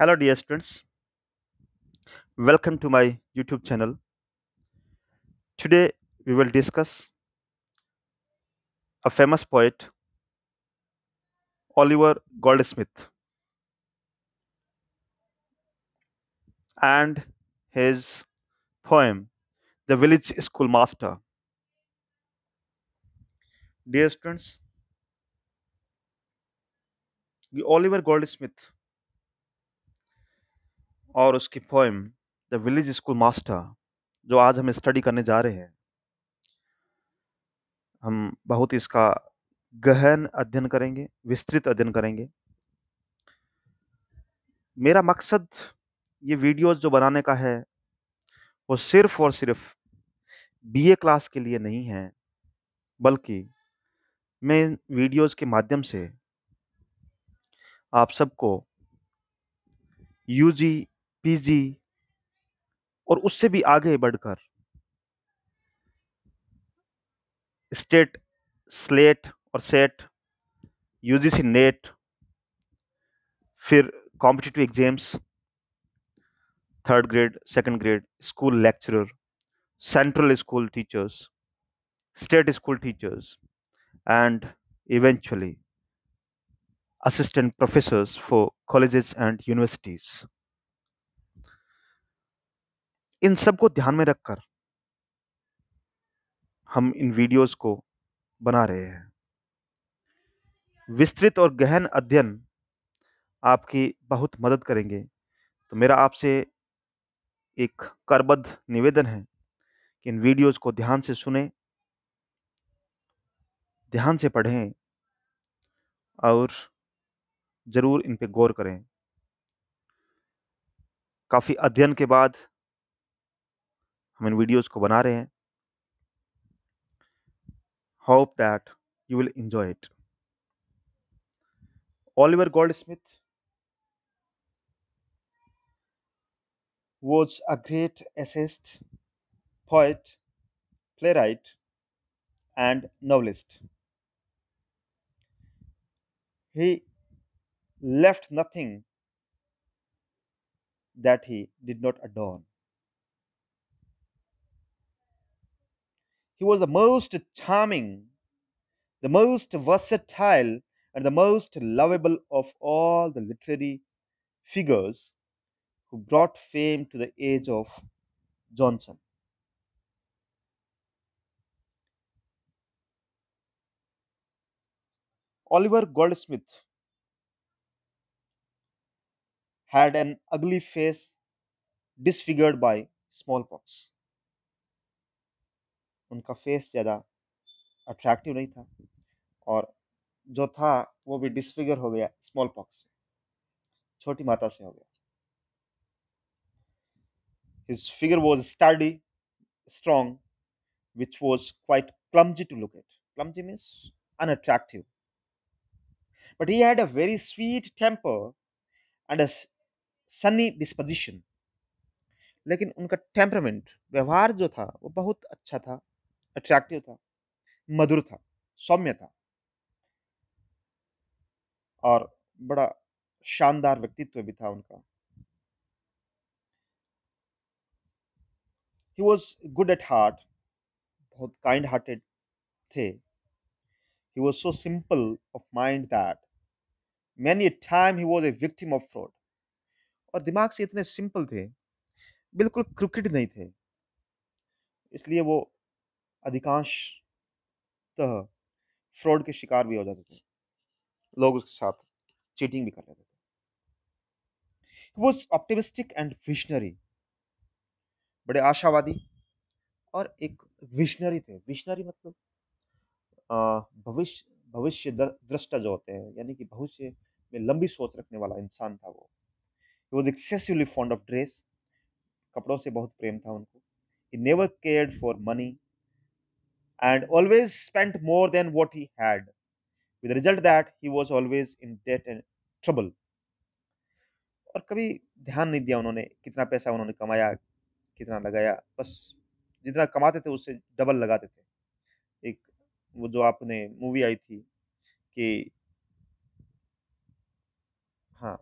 hello dear students welcome to my youtube channel today we will discuss a famous poet oliver goldsmith and his poem the village schoolmaster dear students the oliver goldsmith और उसकी poem the village school master जो आज हम study करने जा रहे हैं हम बहुत ही इसका गहन अध्ययन करेंगे विस्तृत अध्ययन करेंगे मेरा मकसद ये वीडियोस जो बनाने का है वो सिर्फ और सिर्फ बीए क्लास के लिए नहीं है बल्कि मैं इन वीडियोस के माध्यम से आप सबको यूजी पीजी और उससे भी आगे बढ़कर स्टेट स्लेट और सेट यूजीसी नेट फिर competitive exams third grade second grade school lecturer central school teachers state school teachers and eventually assistant professors for colleges and universities इन सब को ध्यान में रखकर हम इन वीडियोस को बना रहे हैं विस्तृत और गहन अध्ययन आपकी बहुत मदद करेंगे तो मेरा आपसे एक करबद्ध निवेदन है कि इन वीडियोस को ध्यान से सुने ध्यान से पढ़ें और ज़रूर इन पे गौर करें काफ़ी अध्ययन के बाद हम इन वीडियोज़ को बना hope that you will enjoy it. Oliver Goldsmith was a great essayist, poet, playwright, and novelist. He left nothing that he did not adorn. he was the most charming, the most versatile, and the most lovable of all the literary figures who brought fame to the age of Johnson. Oliver Goldsmith had an ugly face disfigured by smallpox. उनका face ज़्यादा attractive नहीं था और जो था वो भी disfigure हो गया स्मॉल पॉक्स छोटी माता से हो गया his figure was sturdy strong which was quite clumsy to look clumsy means unattractive but he had a very sweet temper and a sunny disposition लेकिन उनका टेम्परमेंट व्यवहार जो था वो बहुत अच्छा था अट्रैक्टिव था मधुर था सौम्य था और बड़ा शानदार व्यक्तित्व भी था उनका he was good at heart बहुत काइंड हार्टेड थे he was so simple of mind that many time he was a victim of fraud और दिमाग से इतने सिंपल थे बिल्कुल क्रिकेट नहीं थे इसलिए वो अधिकांशतः फ्रॉड के शिकार भी हो जाते थे लोग उसके साथ चीटिंग भी कर लेते थे वॉज ऑप्टिमिस्टिक एंड विशनरी बड़े आशावादी और एक विशनरी थे विशनरी मतलब भविष्य भविष्य दृष्टा जो होते हैं यानी कि भविष्य में लंबी सोच रखने वाला इंसान था वो he was excessively fond of dress कपड़ों से बहुत प्रेम था उनको he never cared for money and always spent more than what he had, with the result that he was always in debt and trouble. और कभी ध्यान नहीं दिया उन्होंने कितना पैसा उन्होंने कमाया कितना लगाया बस जितना कमाते थे उससे डबल लगाते थे एक वो जो आपने मूवी आई थी कि हाँ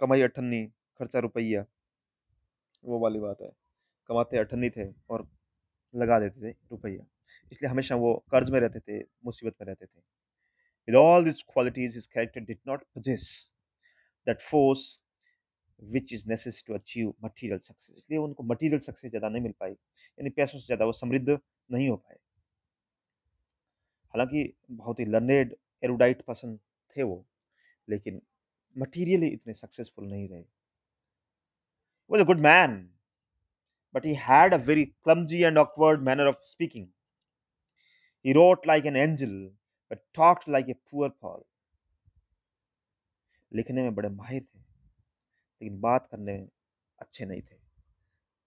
कमाई अठन्नी खर्चा रुपया वो वाली बात है कमाते अठन्नी थे और लगा देते थे रुपया इसलिए हमेशा वो कर्ज में रहते थे मुसीबत में रहते थे with all this qualities his character did not possess that force which is necessary to achieve material success इसलिए उनको मटीरियल सक्सेस ज़्यादा नहीं मिल पाई यानी पैसों से ज़्यादा वो समृद्ध नहीं हो पाए हालांकि बहुत ही लर्नेड एरोडाइट पर्सन थे वो लेकिन मटीरियली इतने सक्सेसफुल नहीं रहे was a good man but he had a very clumsy and awkward manner of speaking. He wrote like an angel, but talked like a poor Paul. लिखने में बड़े माहिर थे लेकिन बात करने में अच्छे नहीं थे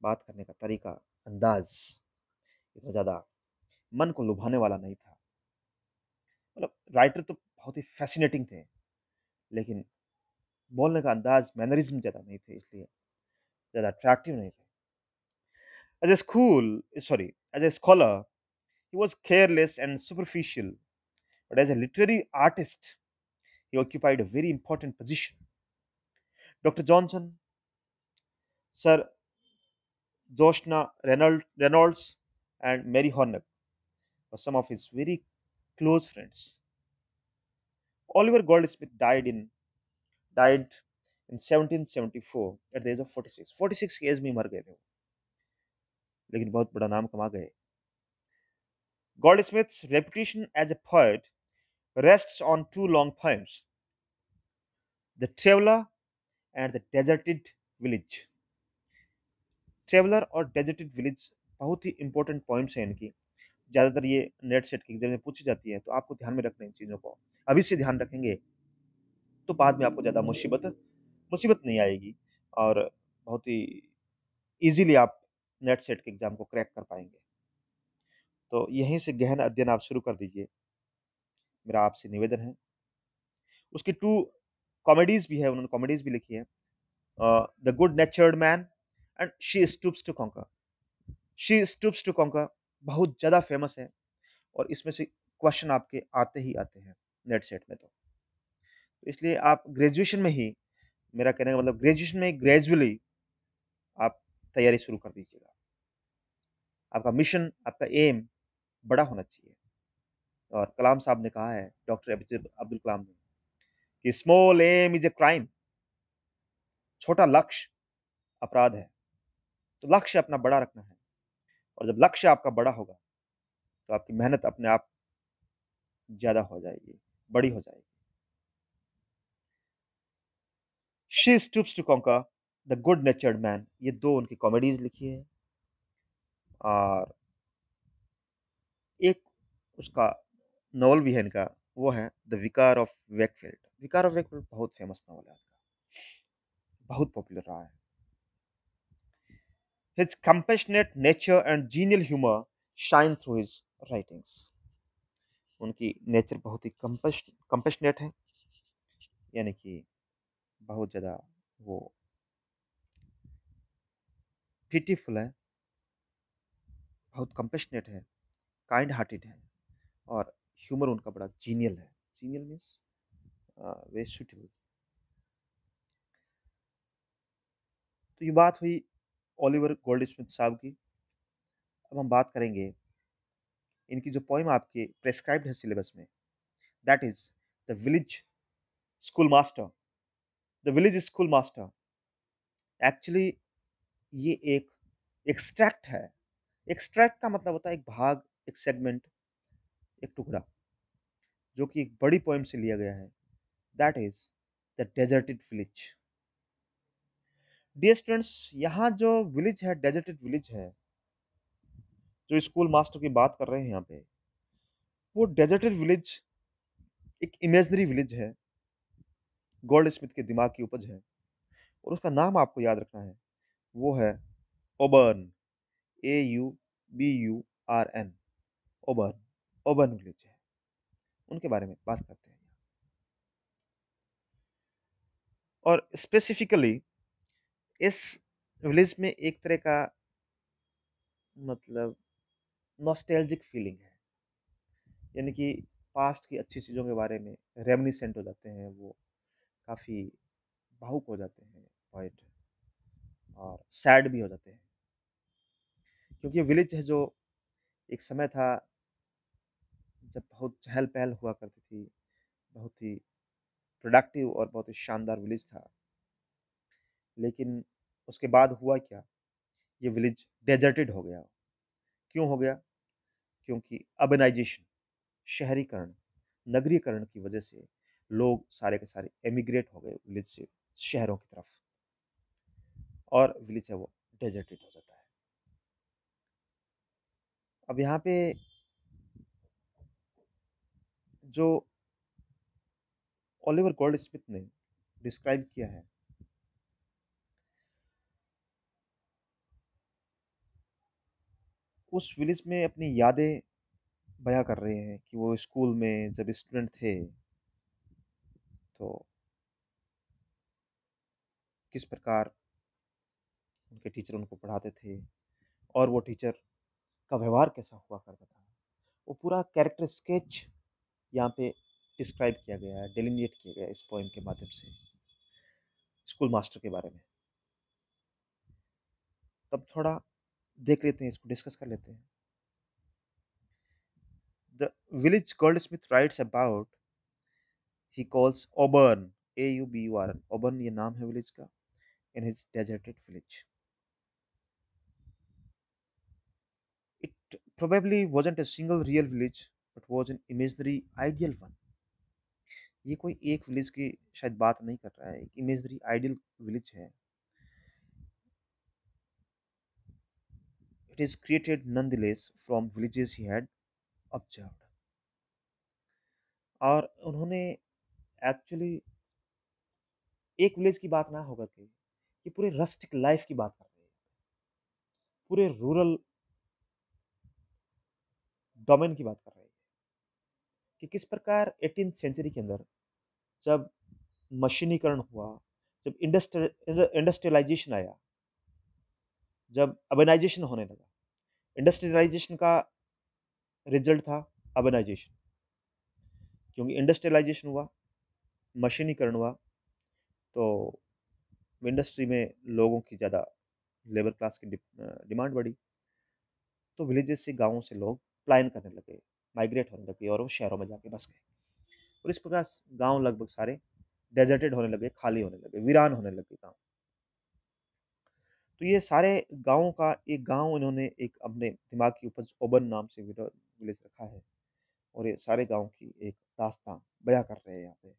बात करने का तरीका अंदाज इतना ज़्यादा मन को लुभाने वाला नहीं था मतलब राइटर तो बहुत ही फैसिनेटिंग थे लेकिन बोलने का अंदाज मैनरिज्म ज़्यादा नहीं थे इसलिए ज़्यादा अट्रैक्टिव नहीं थे As a school, sorry, as a scholar, he was careless and superficial, but as a literary artist, he occupied a very important position. Dr. Johnson, Sir Joshna Reynolds, and Mary Hornock were some of his very close friends. Oliver Goldsmith died in died in 1774 at the age of 46. 46 years me mar gaye थे लेकिन बहुत बड़ा नाम कमा गए Goldsmith reputation as a poet rest on two long poems the traveller and the deserted village traveller और deserted village बहुत ही इंपॉर्टेंट पॉइंट्स हैं इनकी ज़्यादातर ये नेट सेट के एग्जाम में पूछी जाती है तो आपको ध्यान में रखना इन चीज़ों को अभी से ध्यान रखेंगे तो बाद में आपको ज़्यादा मुसीबत मुसीबत नहीं आएगी और बहुत ही इजीली आप नेट सेट के एग्ज़ाम को क्रैक कर पाएंगे तो यहीं से गहन अध्ययन आप शुरू कर दीजिए मेरा आपसे निवेदन है उसकी टू कॉमेडीज़ भी है उन्होंने कॉमेडीज़ भी लिखी है the good natured man and she stoops to conquer she stoops to conquer बहुत ज़्यादा फेमस है और इसमें से क्वेश्चन आपके आते ही आते हैं नेट सेट में तो, तो इसलिए आप ग्रेजुएशन में ही मेरा कहने का मतलब ग्रेजुएशन में ग्रेजुअली आप तैयारी शुरू कर दीजिएगा आपका मिशन आपका एम बड़ा होना चाहिए और कलाम साहब ने कहा है डॉक्टर अब्दुल कलाम ने कि small aim is a crime छोटा लक्ष्य अपराध है तो लक्ष्य अपना बड़ा रखना है और जब लक्ष्य आपका बड़ा होगा तो आपकी मेहनत अपने आप ज्यादा हो जाएगी बड़ी हो जाएगी she stoops to conquer the good natured man ये दो उनकी कॉमेडीज लिखी है और एक उसका नॉवल भी है इनका वो है the vicar of Wakefield vicar of Wakefield बहुत फेमस नॉवल है उनका बहुत पॉपुलर रहा है his compassionate nature and genial humour shine through his writings उनकी नेचर बहुत ही कंपेशनेट है यानी कि बहुत ज़्यादा वो पिटीफुल है बहुत कंपेशनेट है काइंड हार्टेड है और ह्यूमर उनका बड़ा जीनियल है जीनियल मीन्स वेरी सुटेबल तो ये बात हुई ओलिवर गोल्ड स्मिथ साहब की अब हम बात करेंगे इनकी जो पोइम आपके प्रेस्क्राइब्ड है सिलेबस में that is the village school master the village school master actually ये एक एक्सट्रैक्ट है एक्सट्रैक्ट का मतलब होता है एक भाग एक सेगमेंट एक टुकड़ा जो कि एक बड़ी पोइम से लिया गया है that is the deserted village dear students यहाँ जो विलेज है डेजर्टेड विलेज है जो स्कूल मास्टर की बात कर रहे हैं यहाँ पे वो डेजर्टेड विलेज एक इमेजनरी विलेज है गोल्ड स्मिथ के दिमाग की उपज है और उसका नाम आपको याद रखना है वो है Auburn A U B U R N Auburn Auburn village है उनके बारे में बात करते हैं और स्पेसिफिकली इस विलेज में एक तरह का मतलब नॉस्टैल्जिक फीलिंग है यानी कि पास्ट की अच्छी चीज़ों के बारे में रेमनीसेंट हो जाते हैं वो काफ़ी भावुक हो जाते हैं पॉइंट और सैड भी हो जाते हैं क्योंकि विलेज है जो एक समय था जब बहुत चहल पहल हुआ करती थी बहुत ही प्रोडक्टिव और बहुत ही शानदार विलेज था लेकिन उसके बाद हुआ क्या ये विलेज डेजर्टेड हो गया क्यों हो गया क्योंकि अर्बनाइजेशन शहरीकरण नगरीकरण की वजह से लोग सारे के सारे एमिग्रेट हो गए विलेज से शहरों की तरफ और विलेज है वो डेजर्टेड हो जाता है अब यहाँ पे जो ओलिवर गोल्ड स्मिथ ने डिस्क्राइब किया है उस विलेज में अपनी यादें बयां कर रहे हैं कि वो स्कूल में जब स्टूडेंट थे तो किस प्रकार उनके टीचर उनको पढ़ाते थे और वो टीचर का व्यवहार कैसा हुआ करता था वो पूरा कैरेक्टर स्केच यहाँ पे डिस्क्राइब किया गया है डेलिनेट किया गया है इस पोइम के माध्यम से स्कूल मास्टर के बारे में तब थोड़ा देख लेते हैं इसको डिस्कस कर लेते हैं the village Goldsmith writes about he calls Auburn A U B U R N Auburn ये नाम है विलेज का in his deserted village probably wasn't a single real village but was an imaginary ideal one ये कोई एक village की शायद बात नहीं कर रहा है एक इमेजरी आइडियल विलेज है it is created nonetheless from villages he had observe और उन्होंने एक्चुअली एक विलेज की बात ना होकर के पूरे रस्टिक लाइफ की बात कर हैं पूरे रूरल डोमेन की बात कर रहे हैं कि किस प्रकार एटीन सेंचुरी के अंदर जब मशीनीकरण हुआ जब इंडस्ट्रियल इंडस्ट्रियलाइजेशन आया जब अबेनाइजेशन होने लगा इंडस्ट्रियलाइजेशन का रिजल्ट था अबेनाइजेशन क्योंकि इंडस्ट्रियलाइजेशन हुआ मशीनीकरण हुआ तो इंडस्ट्री में लोगों की ज़्यादा लेबर क्लास की डिमांड बढ़ी तो विलेजेस से गांवों से लोग पलायन करने लगे माइग्रेट होने लगे और वो शहरों में जाके बस गए और इस प्रकार गांव लगभग सारे डेजर्टेड होने लगे खाली होने लगे वीरान होने लगे गांव तो ये सारे गाँव का एक गाँव इन्होंने एक अपने दिमाग की उपज ओबन नाम से विलेज रखा है और ये सारे गाँव की एक दास्तान बया कर रहे हैं यहाँ पे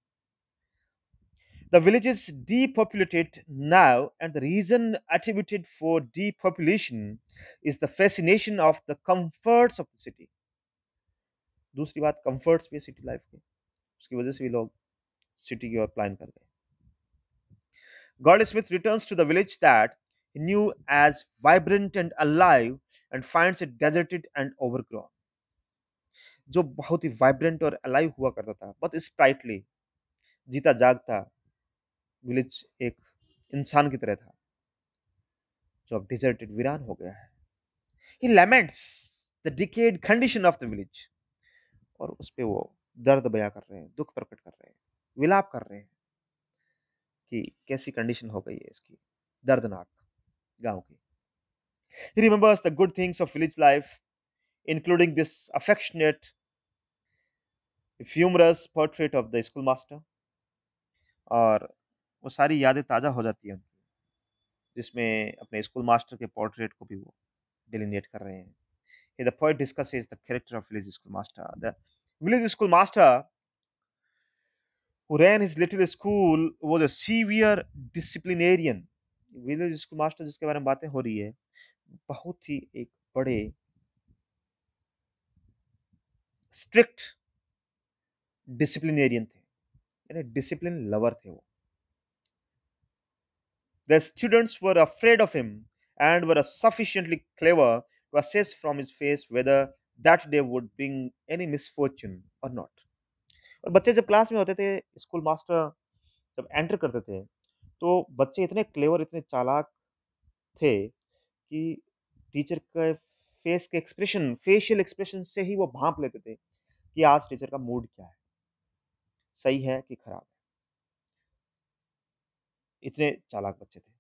The village is depopulated now, and the reason attributed for depopulation is the fascination of the comforts of the city. दूसरी बात comforts भी city life के उसकी वजह से भी लोग city की ओर plan कर गए. God returns to the village that he knew as vibrant and alive and finds it deserted and overgrown. जो बहुत ही vibrant और alive हुआ करता था, बहुत sprightly, जीता जागता विलेज एक इंसान की तरह था जो अब डिजर्टेड वीरान हो गया है he laments the decayed condition of the village और उस पर वो दर्द बयां कर रहे हैं दुख प्रकट कर रहे हैं विलाप कर रहे हैं कि कैसी कंडीशन हो गई है इसकी दर्दनाक गांव की he remembers the good things of village life including this affectionate affectionate, portrait of the school master और वो सारी यादें ताज़ा हो जाती हैं उनकी जिसमें अपने स्कूल मास्टर के पोर्ट्रेट को भी वो डिलीनेट कर रहे हैं point discuss is the character of village school master the village school master ran his little school was a severe disciplinarian village school master जिसके बारे में बातें हो रही है बहुत ही एक बड़े स्ट्रिक्ट डिसिप्लिनेरियन थे यानी डिसिप्लिन लवर थे वो The students were afraid of him and were sufficiently clever to assess from his face whether that day would bring any misfortune or not. और बच्चे जब क्लास में होते थे स्कूल मास्टर जब एंटर करते थे तो बच्चे इतने क्लेवर इतने चालाक थे कि टीचर के फेस के एक्सप्रेशन फेशियल एक्सप्रेशन से ही वो भांप लेते थे कि आज टीचर का मूड क्या है सही है कि खराब है इतने चालाक बच्चे थे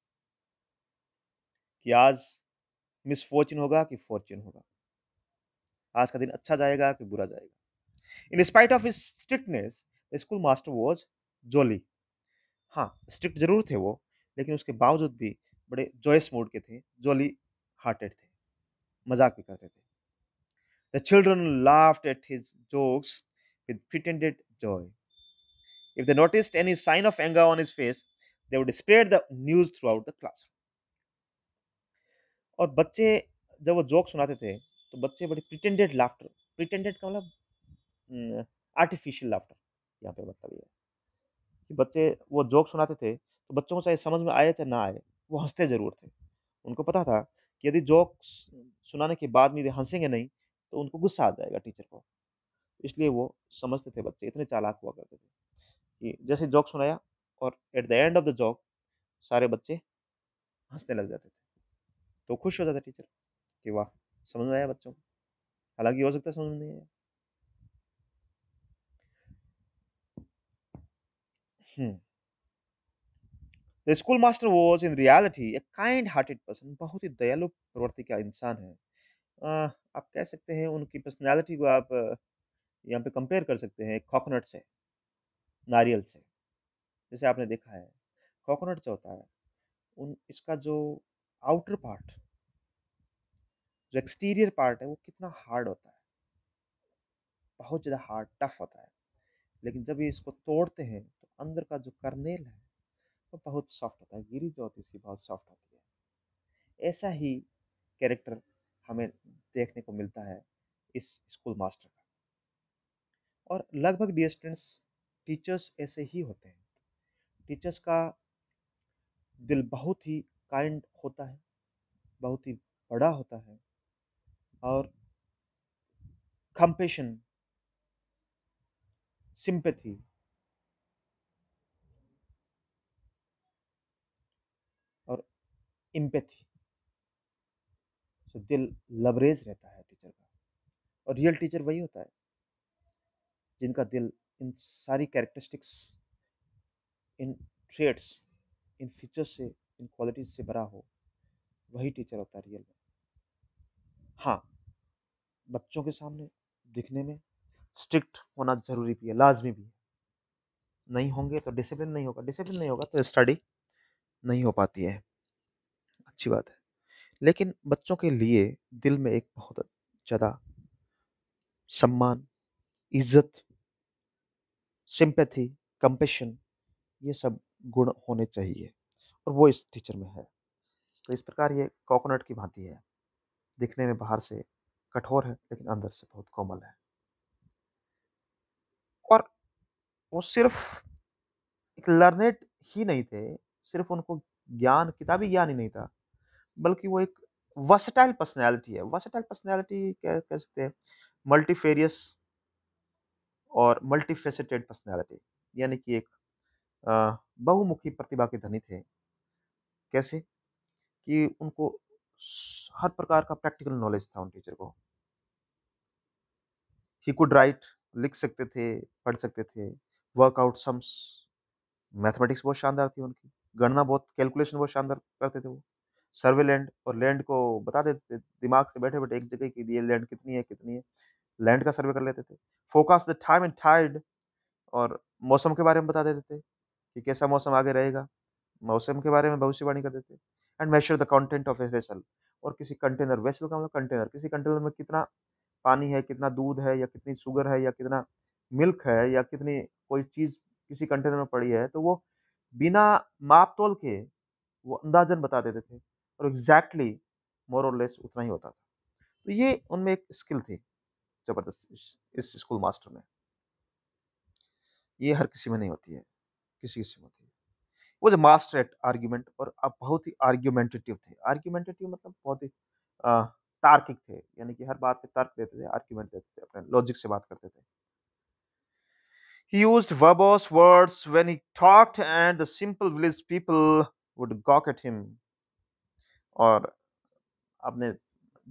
कि आज मिसफॉर्चून होगा कि फॉर्चून होगा आज का दिन अच्छा जाएगा कि बुरा जाएगा in spite of strictness school master was jolly हाँ स्ट्रिक्ट जरूर थे वो लेकिन उसके बावजूद भी बड़े जॉयस मूड के थे जोली हार्टेड थे मजाक भी करते थे the children laughed at his jokes with pretended joy if they noticed any sign of anger on his face they would spread the news throughout the class और बच्चे जब वो जोक सुनाते थे तो बच्चे बड़े प्रिटेंडेड लाफ्टर प्रिटेंडेड का मतलब आर्टिफिशियल लाफ्टर यहाँ पे मतलब ये कि बच्चे वो जोक सुनाते थे तो बच्चों को चाहे समझ में आए चाहे ना आए वो हंसते ज़रूर थे उनको पता था कि यदि जोक सुनाने के बाद में यदि हंसेंगे नहीं तो उनको गुस्सा आ जाएगा टीचर को इसलिए वो समझते थे बच्चे इतने चालाक हुआ करते थे कि जैसे जोक सुनाया और at the end of the job सारे बच्चे हंसने लग जाते थे तो खुश हो जाता टीचर कि वाह समझ में आया बच्चों को हालांकि हो सकता है समझ नहीं आया the school master was in reality a kind hearted person बहुत ही दयालु प्रवृत्ति का इंसान है आप कह सकते हैं उनकी पर्सनैलिटी को आप यहाँ पे कंपेयर कर सकते हैं कॉकोनट से नारियल से जैसे आपने देखा है कोकोनट जो होता है उन इसका जो आउटर पार्ट जो एक्सटीरियर पार्ट है वो कितना हार्ड होता है बहुत ज़्यादा हार्ड टफ होता है लेकिन जब ये इसको तोड़ते हैं तो अंदर का जो करनेल है वो तो बहुत सॉफ्ट होता है गिरी जो होती है इसकी बहुत सॉफ्ट होती है ऐसा ही कैरेक्टर हमें देखने को मिलता है इस स्कूल मास्टर का और लगभग डियर स्टूडेंट्स टीचर्स ऐसे ही होते हैं टीचर्स का दिल बहुत ही काइंड होता है बहुत ही बड़ा होता है और कंपेशन सिंपथी और इम्पैथी दिल लबरेज रहता है टीचर का और रियल टीचर वही होता है जिनका दिल इन सारी कैरेक्टरिस्टिक्स इन ट्रेड्स इन फीचर्स से इन क्वालिटीज से भरा हो वही टीचर होता है रियल में हाँ बच्चों के सामने दिखने में स्ट्रिक्ट होना जरूरी भी है लाजमी भी है नहीं होंगे तो डिसिप्लिन नहीं होगा डिसिप्लिन नहीं होगा तो स्टडी नहीं हो पाती है अच्छी बात है लेकिन बच्चों के लिए दिल में एक बहुत ज़्यादा सम्मान इज्जत सिंपैथी कंपेशन ये सब गुण होने चाहिए और वो इस टीचर में है तो इस प्रकार ये कोकोनट की भांति है दिखने में बाहर से कठोर है लेकिन अंदर से बहुत कोमल है और वो सिर्फ एक लर्नेट ही नहीं थे सिर्फ उनको ज्ञान किताबी ज्ञान ही नहीं था बल्कि वो एक वर्सटाइल पर्सनैलिटी है वर्सटाइल पर्सनैलिटी कह कह सकते हैं मल्टीफेरियस और मल्टीफेसिटेड पर्सनैलिटी यानी कि एक बहुमुखी प्रतिभा के धनी थे कैसे कि उनको हर प्रकार का प्रैक्टिकल नॉलेज था उन टीचर को ही कुड राइट लिख सकते थे पढ़ सकते थे वर्कआउट सम्स मैथमेटिक्स बहुत शानदार थी उनकी गणना बहुत कैलकुलेशन बहुत शानदार करते थे वो सर्वे लैंड और लैंड को बता देते थे दिमाग से बैठे बैठे एक जगह की ये लैंड कितनी है कितनी है लैंड का सर्वे कर लेते थे focus the time and tide और मौसम के बारे में बता देते थे कि कैसा मौसम आगे रहेगा मौसम के बारे में भविष्यवाणी कर देते हैं and measure the content of a vessel और किसी कंटेनर वेसल का मतलब कंटेनर किसी कंटेनर में कितना पानी है कितना दूध है या कितनी शुगर है या कितना मिल्क है या कितनी कोई चीज़ किसी कंटेनर में पड़ी है तो वो बिना माप तोल के वो अंदाजन बता देते थे और एग्जैक्टली मोर और लेस उतना ही होता था तो ये उनमें एक स्किल थी ज़बरदस्त इस स्कूल मास्टर में ये हर किसी में नहीं होती है किसी से मत है वो जो मास्टर एट आर्ग्यूमेंट और अब बहुत ही आर्ग्यूमेंटेटिव थे आर्ग्यूमेंटेटिव मतलब बहुत ही तार्किक थे यानी कि हर बात पे तर्क देते थे आर्ग्यूमेंट देते थे अपने लॉजिक से बात करते थे He used verbose words when he talked, and the simple village people would gawk at him. और आपने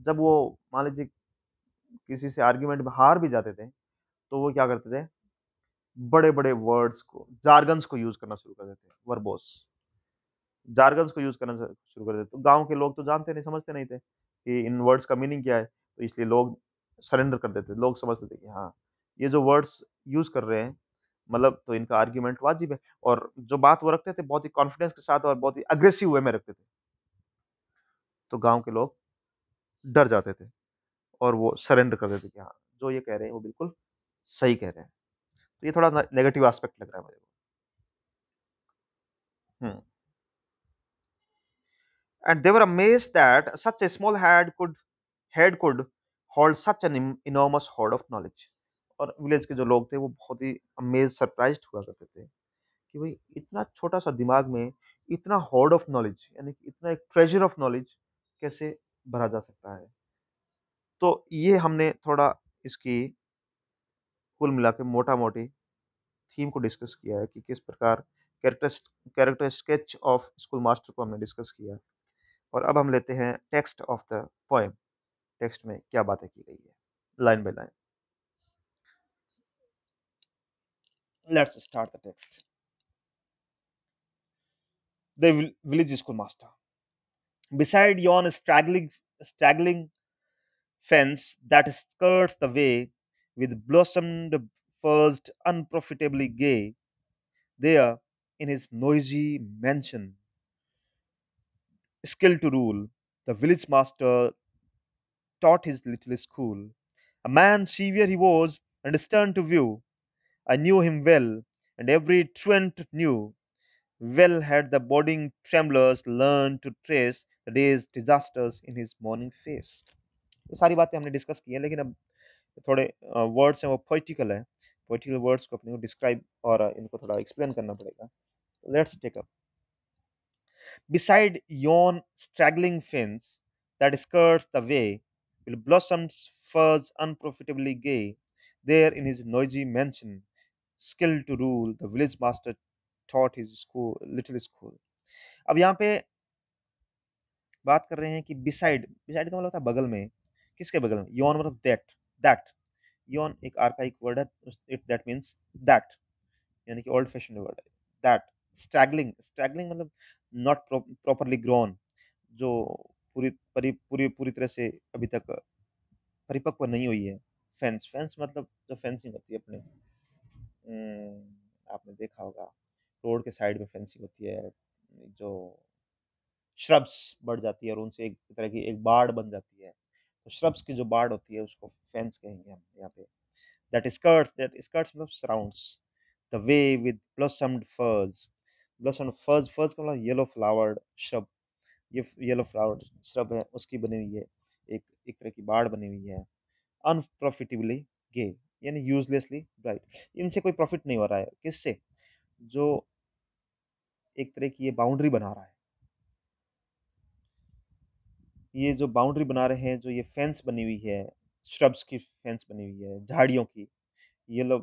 जब वो मान लीजिए किसी से आर्ग्यूमेंट में हार भी जाते थे तो वो क्या करते थे बड़े बड़े वर्ड्स को जार्गन्स को यूज करना शुरू कर देते हैं वर्बोस जार्गन्स को यूज करना शुरू कर देते तो गांव के लोग तो जानते नहीं समझते नहीं थे कि इन वर्ड्स का मीनिंग क्या है तो इसलिए लोग सरेंडर कर देते लोग समझते थे कि हाँ ये जो वर्ड्स यूज कर रहे हैं मतलब तो इनका आर्ग्यूमेंट वाजिब है और जो बात वो रखते थे बहुत ही कॉन्फिडेंस के साथ और बहुत ही अग्रेसिव वे में रखते थे तो गांव के लोग डर जाते थे और वो सरेंडर कर देते कि हाँ जो ये कह रहे हैं वो बिल्कुल सही कह रहे हैं ये थोड़ा नेगेटिव एस्पेक्ट लग रहा है मुझे hmm and they were amazed that such a small head could head could hold such an enormous hoard of और विलेज के जो लोग थे वो बहुत ही अमेज सरप्राइज हुआ करते थे कि भाई इतना छोटा सा दिमाग में इतना हॉर्ड ऑफ नॉलेज यानी कि इतना एक ट्रेजर ऑफ नॉलेज कैसे भरा जा सकता है तो ये हमने थोड़ा इसकी कुल मिला के मोटा मोटी थीम को डिस्कस किया है कि किस प्रकार character character sketch of school master को हमने डिस्कस किया और अब हम लेते हैं text of the poem text में क्या बातें की गई है line by line let's start the text the village school master beside yon straggling straggling fence that skirts the way with blossomed First, unprofitably gay there in his noisy mansion. Skilled to rule, the village master taught his little school. A man severe he was and stern to view. I knew him well, and every truant knew. Well had the boarding tremblers learned to trace the day's disasters in his morning face. सारी बातें हमने discuss की हैं लेकिन अब थोड़े words हैं वो पोइटिकल है पोइट्रिकल वर्ड्स को अपने को डिस्क्राइब और इनको थोड़ा एक्सप्लेन करना पड़ेगा let's take up beside yon straggling fence that skirts the way will blossoms furze unprofitably gay there in his noisy mansion skill to rule the village master taught his school little school अब यहाँ पे बात कर रहे हैं कि beside beside का मतलब था बगल में किसके बगल में योन मतलब दैट दैट यौन एक आर्काइक वर्ड है इट दैट मीन्स दैट यानी कि ओल्ड फैशन वर्ड है दैट स्ट्रैगलिंग स्ट्रैगलिंग मतलब नॉट प्रॉपरली ग्रोन जो पूरी परी पूरी पूरी तरह से अभी तक परिपक्व नहीं हुई है फेंस फेंस मतलब जो फेंसिंग होती है अपने हम्म, आपने देखा होगा रोड के साइड में फेंसिंग होती है जो श्रब्स बढ़ जाती है और उनसे एक तरह की एक बाढ़ बन जाती है तो श्रब्स की जो बाढ़ होती है उसको फेंस कहेंगे हम यहाँ पे दैट स्कर्ट्स दैट स्कर्ट्स मतलब surrounds the way with blossomed furze blossomed furze furze का मतलब येलो फ्लावर्ड श्रब ये येलो फ्लावर्ड श्रब है उसकी बनी हुई है एक एक तरह की बाढ़ बनी हुई है अनप्रॉफिटेबली गे यानी यूजलेसली ब्राइट इनसे कोई प्रॉफिट नहीं हो रहा है किससे जो एक तरह की ये बाउंड्री बना रहा है ये जो बाउंड्री बना रहे हैं जो ये फेंस बनी हुई है श्रब्स की फेंस बनी हुई है झाड़ियों की येलो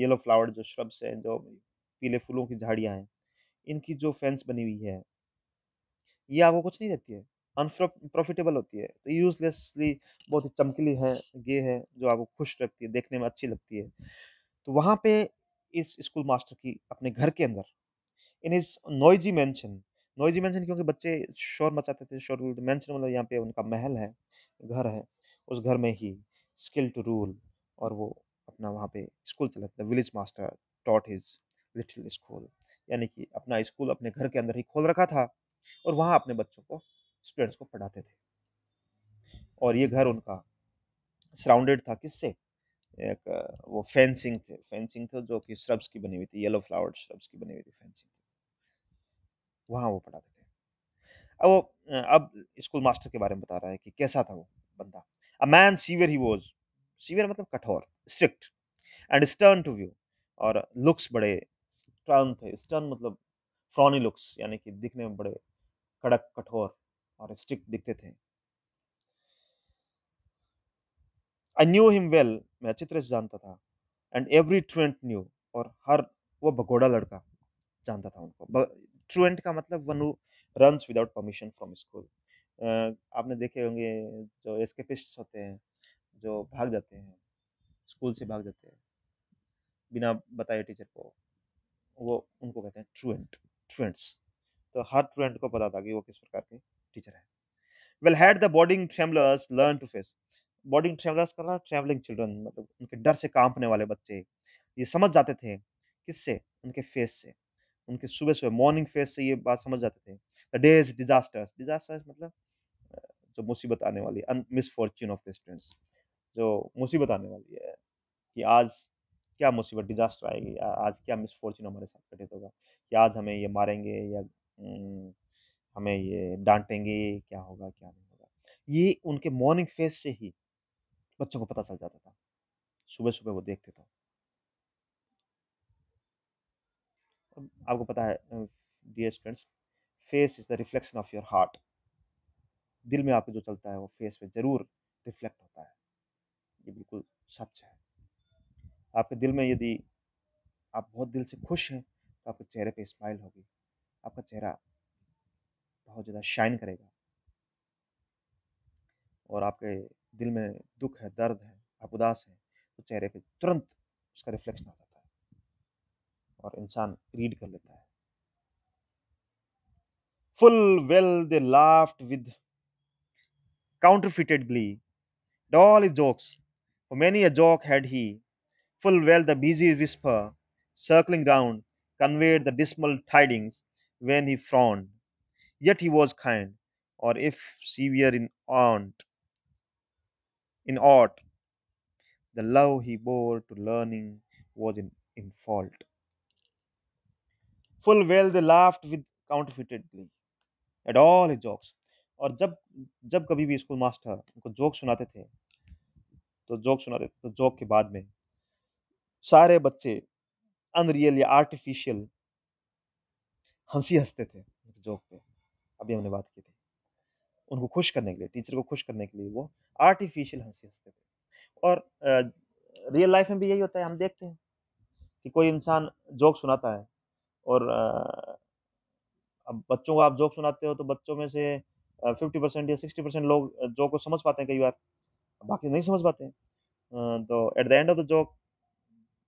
येलो फ्लावर जो श्रब्स हैं जो पीले फूलों की झाड़ियाँ हैं इनकी जो फेंस बनी हुई है ये आपको कुछ नहीं देती है अनप्रॉफिटेबल होती है तो यूजलेसली बहुत ही चमकीली है ये है जो आपको खुश रखती है देखने में अच्छी लगती है तो वहाँ पे इस स्कूल मास्टर की अपने घर के अंदर in his noisy mansion noisy mansion क्योंकि बच्चे शोर मचाते थे शोर मैंशन मतलब यहाँ पे उनका महल है घर है उस घर में ही स्किल टू रूल और वो अपना वहाँ पे स्कूल चलाते थे village master taught his little school यानी कि अपना स्कूल अपने घर के अंदर ही खोल रखा था और वहाँ अपने बच्चों को स्टूडेंट्स को पढ़ाते थे और ये घर उनका सराउंडेड था किससे एक वो फेंसिंग थे फेंसिंग थे जो कि श्रब्स की बनी हुई थी येलो फ्लावर्स श्रब्स की बनी हुई थी फेंसिंग वहाँ वो पढ़ाते थे अब वो अब स्कूल मास्टर के बारे में बता रहा है कि कैसा था वो बंदा a man severe he was severe मतलब कठोर strict and stern to view और लुक्स बड़े स्टर्न थे स्टर्न मतलब फ्रॉनी लुक्स यानी कि दिखने में बड़े कड़क कठोर और स्ट्रिक्ट दिखते थे आई न्यू हिम वेल मैं अच्छी तरह से जानता था एंड एवरी ट्रेंट न्यू और हर वो भगोड़ा लड़का जानता था उनको ट्रुएंट का मतलब one run without permission from school आपने देखे होंगे जो एस्केपिस्ट होते हैं जो भाग जाते हैं स्कूल से भाग जाते हैं बिना बताए टीचर को वो उनको कहते हैं ट्रुएंट ट्रुएंट्स तो हर ट्रुएंट को पता था कि वो किस प्रकार के टीचर है well had the boarding travellers learn to face boarding travellers का ट्रेवलिंग चिल्ड्रन मतलब उनके डर से कांपने वाले बच्चे ये समझ जाते थे किससे उनके फेस से उनके सुबह सुबह मॉर्निंग फेज से ये बात समझ जाते थे द इज डिजास्टर्स डिजास्टर्स मतलब जो मुसीबत आने वाली है मिसफॉर्चून ऑफ द स्टूडेंट्स जो मुसीबत आने वाली है कि आज क्या मुसीबत डिजास्टर आएगी आज क्या मिसफॉर्चून हमारे साथ घटित होगा कि आज हमें ये मारेंगे या हम्म, हमें ये डांटेंगे क्या होगा क्या नहीं होगा ये उनके मॉर्निंग फेज से ही बच्चों को पता चल जाता था सुबह सुबह वो देखते थे आपको पता है dear students face is the reflection of your heart दिल में आपके जो चलता है वो फेस पे ज़रूर रिफ्लेक्ट होता है ये बिल्कुल सच है आपके दिल में यदि आप बहुत दिल से खुश हैं तो आपके चेहरे पे स्माइल होगी आपका चेहरा बहुत ज़्यादा शाइन करेगा और आपके दिल में दुख है दर्द है आप उदास हैं तो चेहरे पे तुरंत उसका रिफ्लेक्शन आता है और इंसान रीड कर लेता है full well they laughed counterfeited glee. All his jokes, for many a joke had he, full well the busy whisper, circling round, conveyed the dismal tidings when he frowned. Yet he was kind, or if severe in aunt, in aught, the love he bore to learning was in fault. Full well the laughed with counterfeitedly at all his jokes और जब जब कभी भी school master उनको joke सुनाते थे तो joke सुनाते थे तो जोक के बाद में सारे बच्चे अनरियल या आर्टिफिशियल हंसी हंसते थे जोक पे अभी हमने बात की थी उनको खुश करने के लिए टीचर को खुश करने के लिए वो आर्टिफिशियल हंसी हंसते थे और रियल लाइफ में भी यही होता है हम देखते हैं कि कोई इंसान जोक सुनाता है और अब बच्चों को आप जोक सुनाते हो तो बच्चों में से फिफ्टी परसेंट या सिक्सटी परसेंट लोग जोक को समझ पाते हैं कई बार बाकी नहीं समझ पाते हैं तो at the end of the joke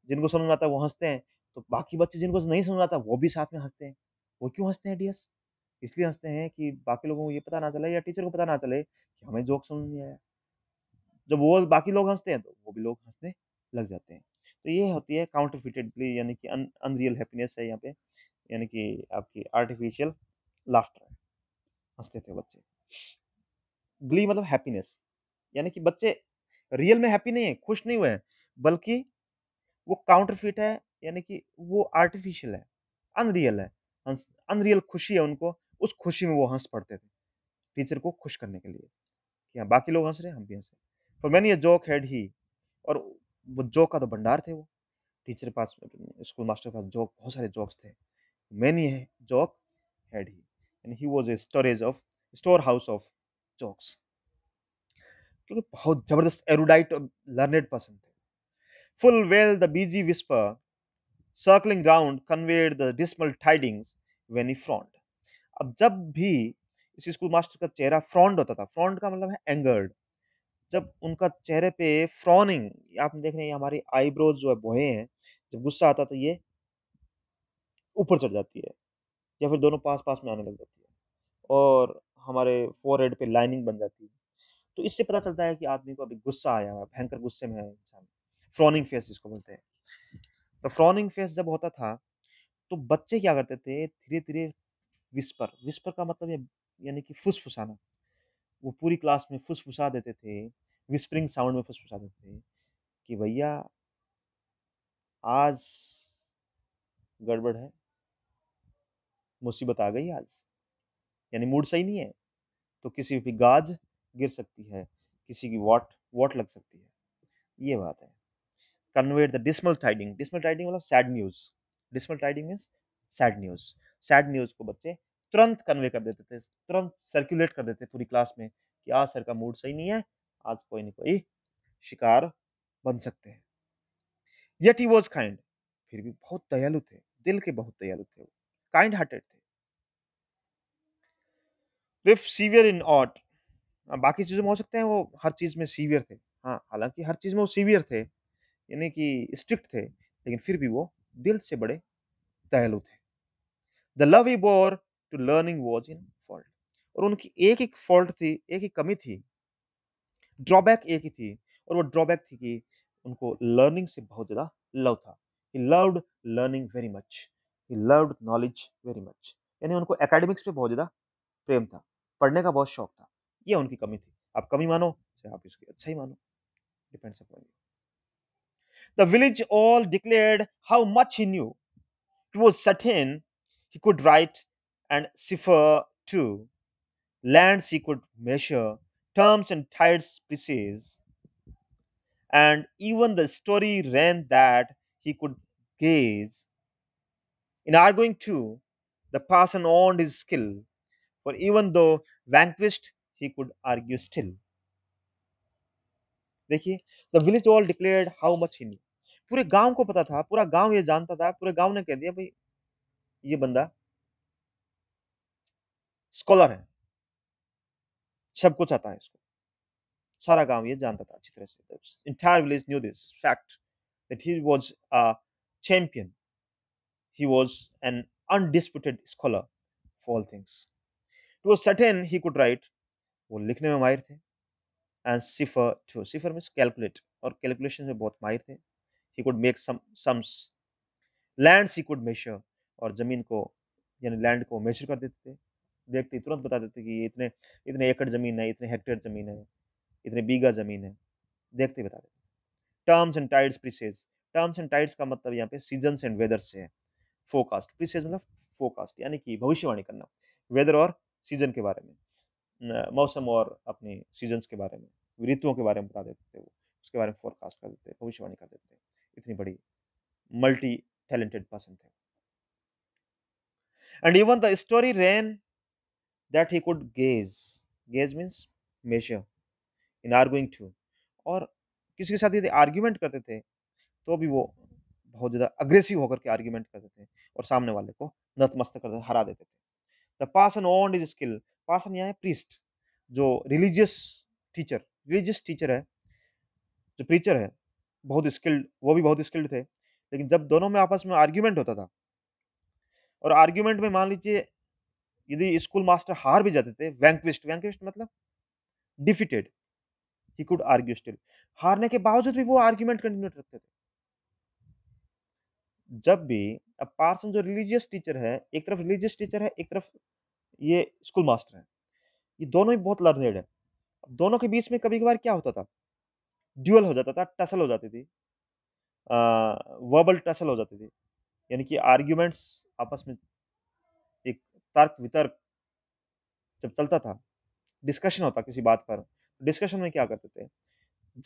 जिनको समझ में आता है वो हंसते हैं तो बाकी बच्चे जिनको नहीं समझ आता वो भी साथ में हंसते हैं वो क्यों हंसते हैं डीएस इसलिए हंसते हैं कि बाकी लोगों को ये पता ना चले या टीचर को पता ना चले कि हमें जोक समझ नहीं आया जब वो बाकी लोग हंसते हैं तो वो भी लोग हंसने लग जाते हैं तो ये होती है काउंटरफिटेड यानी कि अनरियल हैप्पीनेस है यहाँ पे यानी कि आपकी आर्टिफिशियल लाफ्टर हंसते थे बच्चे ग्ली मतलब हैप्पीनेस यानी कि बच्चे रियल में हैप्पी नहीं है खुश नहीं हुए हैं बल्कि वो काउंटरफिट है यानी कि वो आर्टिफिशियल है अनरियल है अनरियल खुशी है उनको उस खुशी में वो हंस पड़ते थे टीचर को खुश करने के लिए कि हाँ बाकी लोग हंस रहे हम भी हंस रहे for many joke had he और वो जोक का तो भंडार थे वो टीचर पास स्कूल मास्टर के पास जोक बहुत सारे जोक्स थे many jokes had he, and he was a storage of storehouse of jokes. क्योंकि तो बहुत जबरदस्त एरुडाइट लर्नेड पर्सन थे full well the busy whisper circling round conveyed the dismal tidings when he frowned अब जब भी इस स्कूल मास्टर का चेहरा फ्रॉन्ड होता था फ्रॉन्ड का मतलब है एंगर्ड जब उनका चेहरे पे फ्रॉनिंग आप देख रहे हैं हमारी आईब्रोज जो है बोहे हैं जब गुस्सा आता तो ये ऊपर चढ़ जाती है या फिर दोनों पास पास में आने लग जाती है और हमारे फोर हेड पे लाइनिंग बन जाती है तो इससे पता चलता है कि आदमी को अभी गुस्सा आया है भयंकर गुस्से में है इंसान फ्रॉनिंग फेस जिसको बोलते हैं तो फ्रॉनिंग फेस जब होता था तो बच्चे क्या करते थे धीरे धीरे विस्पर विस्पर का मतलब यानी कि फुसफुसाना वो पूरी क्लास में फुसफुसा देते थे विस्परिंग साउंड में फुसफुसा देते थे कि भैया आज गड़बड़ है मुसीबत आ गई आज यानी मूड सही नहीं है तो किसी भी गाज गिर सकती है किसी की वॉट वॉट लग सकती है ये बात है conveyed the dismal tiding dismal tiding मतलब sad news dismal tiding means sad news sad news को बच्चे तुरंत कन्वे कर देते थे तुरंत सर्कुलेट कर देते पूरी क्लास में कि आज हाँ, सर का मूड सही नहीं है आज कोई ना कोई शिकार बन सकते हैं यट ही वॉज काइंड फिर भी बहुत दयालु थे दिल के बहुत दयालु थे वो काइंड हार्टेड थे रिफ सीवियर इन ऑट बाकी चीजों में हो सकते हैं वो हर चीज में सीवियर थे हाँ हालांकि हर चीज में वो सीवियर थे यानी कि स्ट्रिक्ट थे लेकिन फिर भी वो दिल से बड़े दयालु थे the love he bore to learning was in fault और उनकी एक एक फॉल्ट थी एक ही कमी थी ड्रॉबैक एक ही थी और वो ड्रॉबैक थी कि उनको लर्निंग से बहुत ज्यादा लव था he loved learning very much he loved knowledge very much यानी उनको एकेडमिक्स पे बहुत ज़्यादा प्रेम था पढ़ने का बहुत शौक था ये उनकी कमी थी आप कमी मानो चाहे आप इसकी अच्छा ही मानो depends upon you the village all declared how much he knew it was certain he could write and cipher to lands he could measure, terms and tired species. And even the story ran that he could gaze In arguing too, the parson owned his skill, for even though vanquished, he could argue still. देखिए the village all declared how much he knew. पूरे गांव को पता था पूरा गांव ये जानता था पूरे गांव ने कह दिया भाई ये बंदा स्कॉलर है सब कुछ आता है इसको सारा गांव ये जानता था अच्छी तरह से Entire village knew this fact that he was a champion. he was an undisputed scholar for all things. It was certain he could write, वो लिखने में माहिर थे and cipher to cipher means calculate और कैलकुलेशन में बहुत माहिर थे he could make some sums lands he could measure और ज़मीन को यानी लैंड को मेजर कर देते थे देखते तुरंत बता देते कि इतने इतने एकड़ ज़मीन है इतने हेक्टेयर ज़मीन है इतने बीघा ज़मीन है देखते ही बता देते terms and tides presage terms and tides का मतलब यहाँ पे सीजन्स एंड वेदर से है फोकास्ट प्री प्रिसेज मतलब फोकास्ट यानी कि भविष्यवाणी करना वेदर और सीजन के बारे में मौसम और अपने सीजन्स के बारे में ऋतुओं के बारे में बता देते थे वो उसके बारे में फोरकास्ट कर देते भविष्यवाणी कर देते इतनी बड़ी मल्टी टैलेंटेड पर्सन थे and even the story ran that he could gauge gauge means measure in arguing too और किसी के साथ यदि आर्ग्यूमेंट करते थे तो भी वो बहुत ज़्यादा अग्रेसिव होकर के आर्ग्यूमेंट कर देते हैं और सामने वाले को नतमस्तक कर हरा देते थे द पासन ओन्ड इज स्किल पासन यहाँ प्रीस्ट जो रिलीजियस टीचर रिलीजियस टीचर है जो प्रीचर है बहुत स्किल्ड वो भी बहुत स्किल्ड थे लेकिन जब दोनों में आपस में आर्ग्यूमेंट होता था और आर्ग्यूमेंट में मान लीजिए यदि स्कूल मास्टर हार भी जाते थे वैंक्विस्ट वैंक्विस्ट मतलब defeated he could argue still हारने के बावजूद भी वो आर्ग्यूमेंट कंटिन्यू रखते थे जब भी अब पार्सन जो रिलीजियस टीचर है एक तरफ रिलीजियस टीचर है एक तरफ ये स्कूल मास्टर है ये दोनों ही बहुत लर्नेड है दोनों के बीच में कभी कभार क्या होता था ड्यूअल हो जाता था टसल हो जाती थी वर्बल टसल हो जाती थी यानी कि आर्ग्यूमेंट्स आपस में एक तर्क वितर्क जब चलता था डिस्कशन होता किसी बात पर डिस्कशन तो में क्या करते थे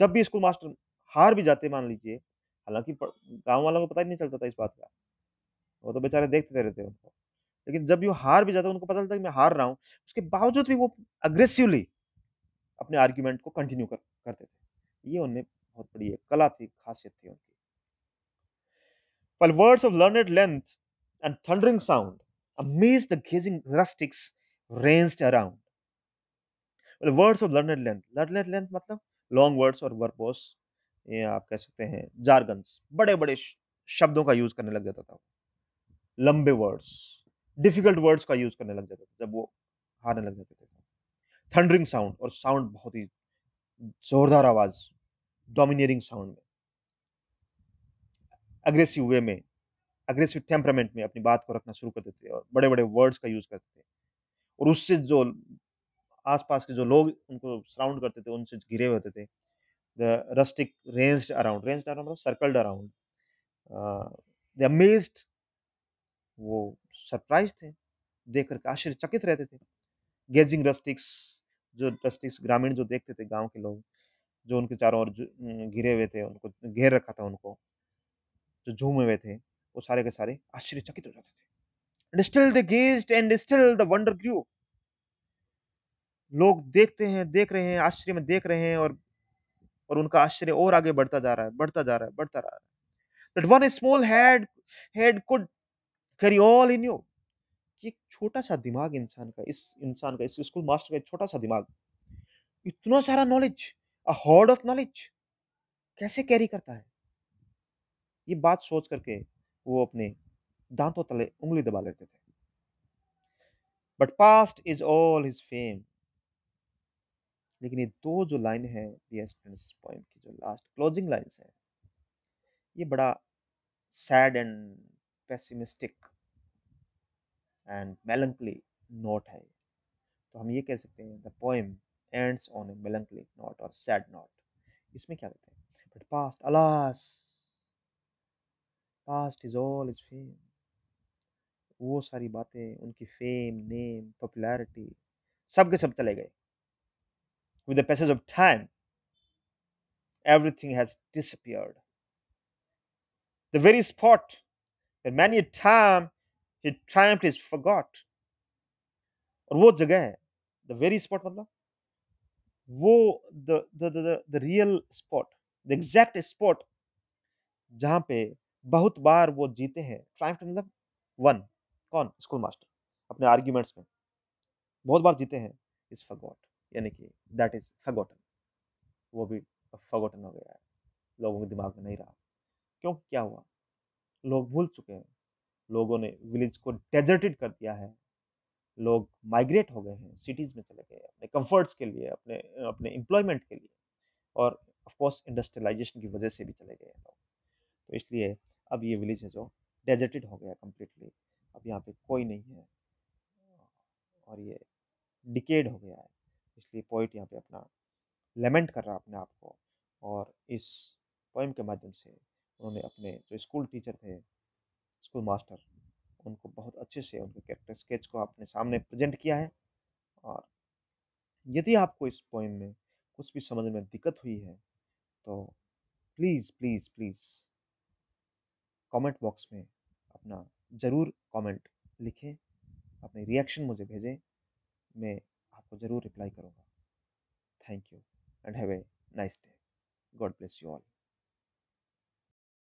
जब भी स्कूल मास्टर हार भी जाते मान लीजिए हालांकि गांव वालों को पता ही नहीं चलता था इस बात का वो तो बेचारे देखते थे उनको लेकिन जब वो हार भी जाता उनको पता चलता मैं हार रहा हूँ उसके बावजूद भी वो अग्रेसिवली अपने आर्ग्यूमेंट को कंटिन्यू करते थे ये उनमें बहुत बड़ी एक कला थी खासियत थी उनकी पर words of learned length and thundering sound amazed the gazing rustics ranged around words of learned length learned length मतलब लॉन्ग वर्ड्स और वर्बोस ये आप कह सकते हैं जारगन्स बड़े बड़े शब्दों का यूज करने लग जाता था लंबे वर्ड्स डिफिकल्ट वर्ड्स का यूज करने लग जाता था जब वो हारने लग जाते थे थंडरिंग साउंड और साउंड बहुत ही जोरदार आवाज डोमिनेटिंग साउंड में अग्रेसिव वे में अग्रेसिव टेम्परामेंट में अपनी बात को रखना शुरू कर देते थे और बड़े बड़े वर्ड्स का यूज करते थे और उससे जो आसपास के जो लोग उनको सराउंड करते थे उनसे घिरे होते थे the rustic ranged around ranged around मतलब circled around uh, they amazed वो सरप्राइज थे देख करके आश्चर्यचकित रहते थे गेजिंग रस्टिक्स जो रस्टिक्स ग्रामीण जो देखते थे गांव के लोग जो उनके चारों ओर घिरे हुए थे उनको घेर रखा था उनको जो झूमे हुए थे वो सारे के सारे आश्चर्यचकित हो जाते थे and still they gazed and still the wonder grew लोग देखते हैं देख रहे हैं आश्चर्य में देख रहे हैं और और उनका आश्चर्य और आगे बढ़ता जा रहा है बढ़ता जा रहा है बढ़ता जा रहा है that one small head head could carry all he knew कि एक छोटा सा दिमाग इंसान का इस इंसान का इस स्कूल मास्टर का एक छोटा सा दिमाग इतना सारा knowledge a hoard of knowledge कैसे कैरी करता है ये बात सोच करके वो अपने दांतों तले उंगली दबा लेते थे but past is all his fame लेकिन ये दो जो लाइन है डियर स्टूडेंट्स पोएम की जो लास्ट क्लोजिंग लाइन्स हैं ये बड़ा sad and pessimistic and melancholy note है तो हम ये कह सकते हैं the poem ends on a melancholy note और सैड नोट इसमें क्या कहते हैं but past alas past is all his fame वो सारी बातें उनकी फेम नेम पॉपुलैरिटी सब के सब चले गए With the passage of time, everything has disappeared. The very spot that many a time he triumphed is forgot. और वो जगह है द वेरी स्पॉट मतलब वो the real spot the exact spot जहां पे बहुत बार वो जीते हैं ट्राइम्फ मतलब वन कौन स्कूल मास्टर अपने आर्ग्यूमेंट्स में बहुत बार जीते हैं इज फॉरगॉट यानी कि दैट इज फगोटन वो भी फगोटन हो गया है लोगों के दिमाग में नहीं रहा क्योंकि क्या हुआ लोग भूल चुके हैं लोगों ने विलेज को डेजर्टेड कर दिया है लोग माइग्रेट हो गए हैं सिटीज़ में चले गए अपने कंफर्ट्स के लिए अपने अपने एम्प्लॉयमेंट के लिए और ऑफकोर्स इंडस्ट्रियलाइजेशन की वजह से भी चले गए लोग तो इसलिए अब ये विलेज है जो डेजर्टेड हो गया कम्प्लीटली अब यहाँ पे कोई नहीं है और ये डिकेड हो गया है इसलिए पोइट यहाँ पे अपना लेमेंट कर रहा अपने आप को और इस पोइम के माध्यम से उन्होंने अपने जो स्कूल टीचर थे स्कूल मास्टर उनको बहुत अच्छे से उनके कैरेक्टर स्केच को अपने सामने प्रेजेंट किया है और यदि आपको इस पोइम में कुछ भी समझ में दिक्कत हुई है तो please please please comment box में अपना ज़रूर कमेंट लिखें अपने रिएक्शन मुझे भेजें मैं आपको ज़रूर रिप्लाई करूँगा thank you and have a nice day God bless you all